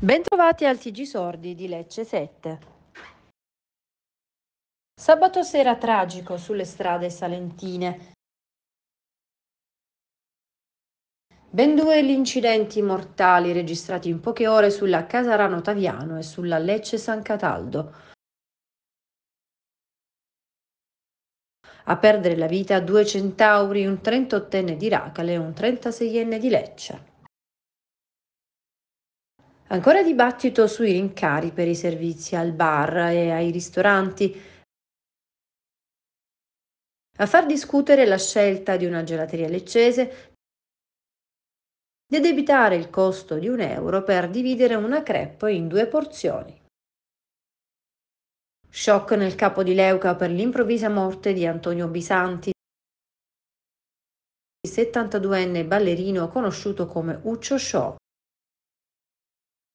Bentrovati al TG Sordi di Lecce 7. Sabato sera tragico sulle strade salentine. Ben due gli incidenti mortali registrati in poche ore sulla Casarano Taviano e sulla Lecce San Cataldo. A perdere la vita due centauri, un 38enne di Racale e un 36enne di Lecce. Ancora dibattito sui rincari per i servizi al bar e ai ristoranti. A far discutere la scelta di una gelateria leccese di debitare il costo di un euro per dividere una crepe in due porzioni. Shock nel capo di Leuca per l'improvvisa morte di Antonio Bisanti, 72enne ballerino conosciuto come Uccio Show.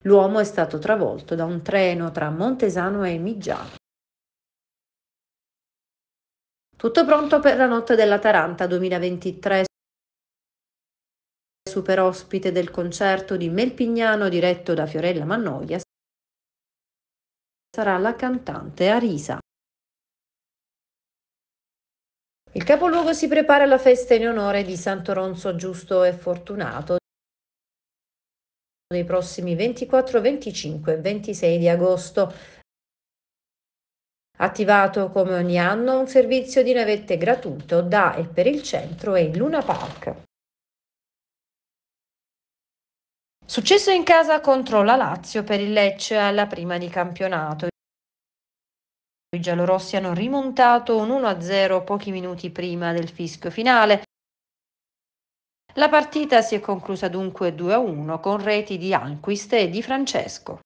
L'uomo è stato travolto da un treno tra Montesano e Miggiano. Tutto pronto per la notte della Taranta 2023 super ospite del concerto di Melpignano diretto da Fiorella Mannoia sarà la cantante Arisa. Il capoluogo si prepara alla festa in onore di Santo Ronzo Giusto e Fortunato nei prossimi 24, 25 e 26 di agosto. Attivato come ogni anno un servizio di navette gratuito da e per il centro e il Luna Park. Successo in casa contro la Lazio per il Lecce alla prima di campionato. I giallorossi hanno rimontato un 1-0 pochi minuti prima del fischio finale. La partita si è conclusa dunque 2-1 con reti di Anquist e di Francesco.